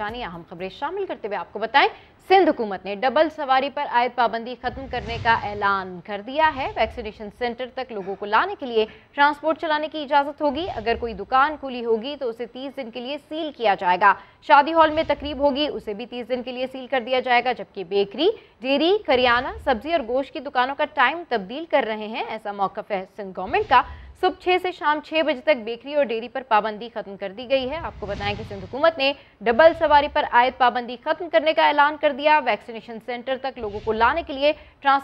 जानी अहम खबरें शामिल करते हुए आपको बताएं सिंध हुकूमत ने डबल सवारी पर आयद पाबंदी खत्म करने का ऐलान कर दिया है वैक्सीनेशन सेंटर तक लोगों को लाने के लिए ट्रांसपोर्ट चलाने की इजाजत होगी अगर कोई दुकान खुली होगी तो उसे 30 दिन के लिए सील किया जाएगा शादी हॉल में तकरीब होगी उसे भी 30 दिन के लिए सील कर दिया जाएगा जबकि बेकरी डेयरी करियाना सब्जी और गोश्त की दुकानों का टाइम तब्दील कर रहे हैं ऐसा मौका है सिंध गवर्नमेंट का सुबह छः से शाम छः बजे तक बेकरी और डेयरी पर पाबंदी खत्म कर दी गई है आपको बताएं कि सिंध हुकूमत ने डबल सवारी पर आयद पाबंदी खत्म करने का ऐलान कर दिया वैक्सीनेशन सेंटर तक लोगों को लाने के लिए ट्रांस